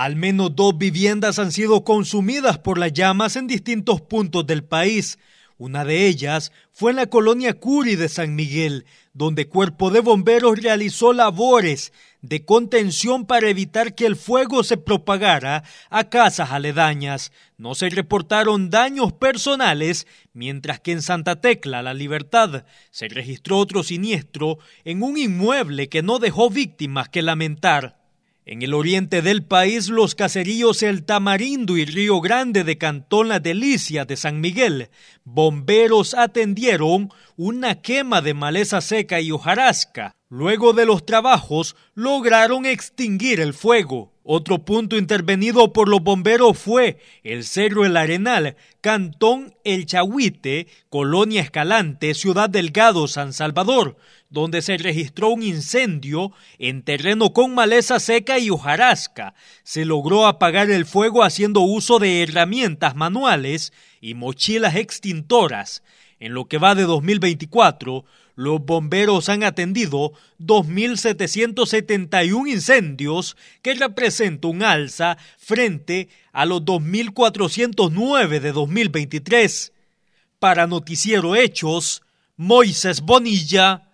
Al menos dos viviendas han sido consumidas por las llamas en distintos puntos del país. Una de ellas fue en la colonia Curi de San Miguel, donde Cuerpo de Bomberos realizó labores de contención para evitar que el fuego se propagara a casas aledañas. No se reportaron daños personales, mientras que en Santa Tecla, La Libertad, se registró otro siniestro en un inmueble que no dejó víctimas que lamentar. En el oriente del país, los caseríos El Tamarindo y Río Grande de Cantón La Delicia de San Miguel, bomberos atendieron una quema de maleza seca y hojarasca. Luego de los trabajos, lograron extinguir el fuego. Otro punto intervenido por los bomberos fue el Cerro El Arenal, Cantón El Chahuite, Colonia Escalante, Ciudad Delgado, San Salvador, donde se registró un incendio en terreno con maleza seca y hojarasca. Se logró apagar el fuego haciendo uso de herramientas manuales y mochilas extintoras. En lo que va de 2024, los bomberos han atendido 2.771 incendios, que representa un alza frente a los 2.409 de 2023. Para Noticiero Hechos, Moisés Bonilla.